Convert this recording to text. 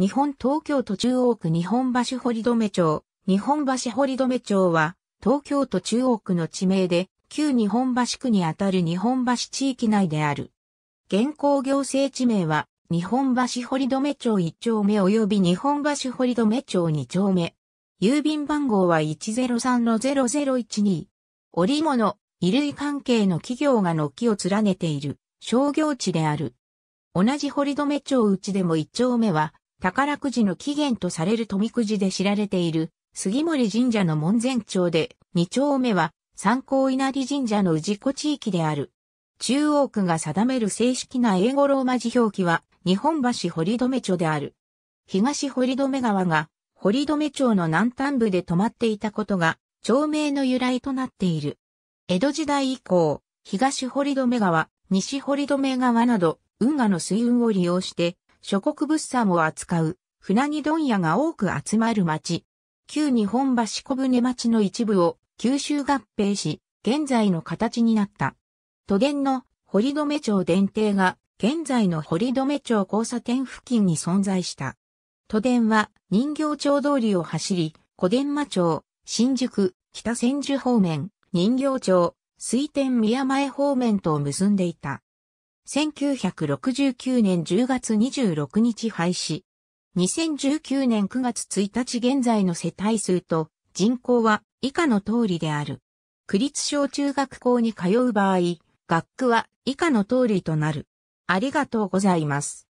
日本東京都中央区日本橋堀留町、日本橋堀留町は、東京都中央区の地名で、旧日本橋区にあたる日本橋地域内である。現行行政地名は、日本橋堀留町1丁目及び日本橋堀留町2丁目。郵便番号は103-0012。織物、衣類関係の企業が軒を連ねている商業地である。同じ堀留町内でも1丁目は、宝くじの起源とされる富くじで知られている杉森神社の門前町で、二丁目は三光稲荷神社の氏子地域である。中央区が定める正式な英語ローマ字表記は、日本橋堀留町である。東堀留川が、堀留町の南端部で止まっていたことが、町名の由来となっている。江戸時代以降、東堀留川、西堀留川など、運河の水運を利用して、諸国物産を扱う船木問屋が多く集まる町。旧日本橋小舟町の一部を九州合併し、現在の形になった。都電の堀留町電停が現在の堀留町交差点付近に存在した。都電は人形町通りを走り、小伝馬町、新宿、北千住方面、人形町、水天宮前方面と結んでいた。1969年10月26日廃止。2019年9月1日現在の世帯数と人口は以下の通りである。区立小中学校に通う場合、学区は以下の通りとなる。ありがとうございます。